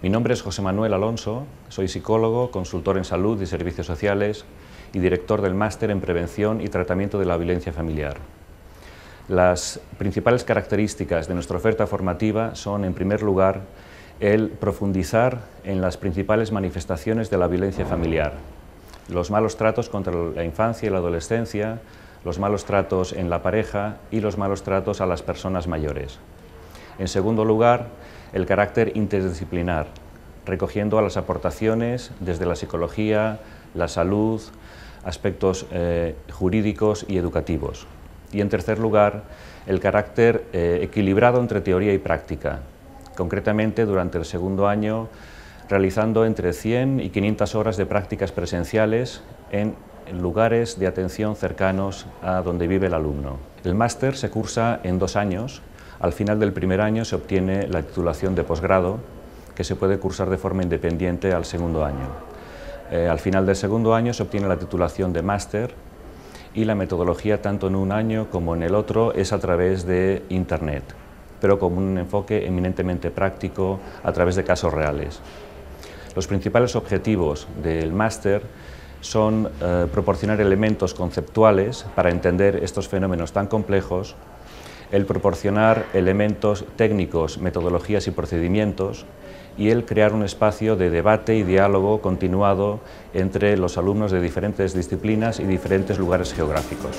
Mi nombre es José Manuel Alonso, soy psicólogo, consultor en salud y servicios sociales y director del máster en prevención y tratamiento de la violencia familiar. Las principales características de nuestra oferta formativa son, en primer lugar, el profundizar en las principales manifestaciones de la violencia familiar, los malos tratos contra la infancia y la adolescencia, los malos tratos en la pareja y los malos tratos a las personas mayores. En segundo lugar, el carácter interdisciplinar, recogiendo a las aportaciones desde la psicología, la salud, aspectos eh, jurídicos y educativos. Y en tercer lugar, el carácter eh, equilibrado entre teoría y práctica, concretamente durante el segundo año realizando entre 100 y 500 horas de prácticas presenciales en lugares de atención cercanos a donde vive el alumno. El máster se cursa en dos años al final del primer año se obtiene la titulación de posgrado, que se puede cursar de forma independiente al segundo año. Eh, al final del segundo año se obtiene la titulación de máster y la metodología tanto en un año como en el otro es a través de Internet, pero con un enfoque eminentemente práctico a través de casos reales. Los principales objetivos del máster son eh, proporcionar elementos conceptuales para entender estos fenómenos tan complejos el proporcionar elementos técnicos, metodologías y procedimientos y el crear un espacio de debate y diálogo continuado entre los alumnos de diferentes disciplinas y diferentes lugares geográficos.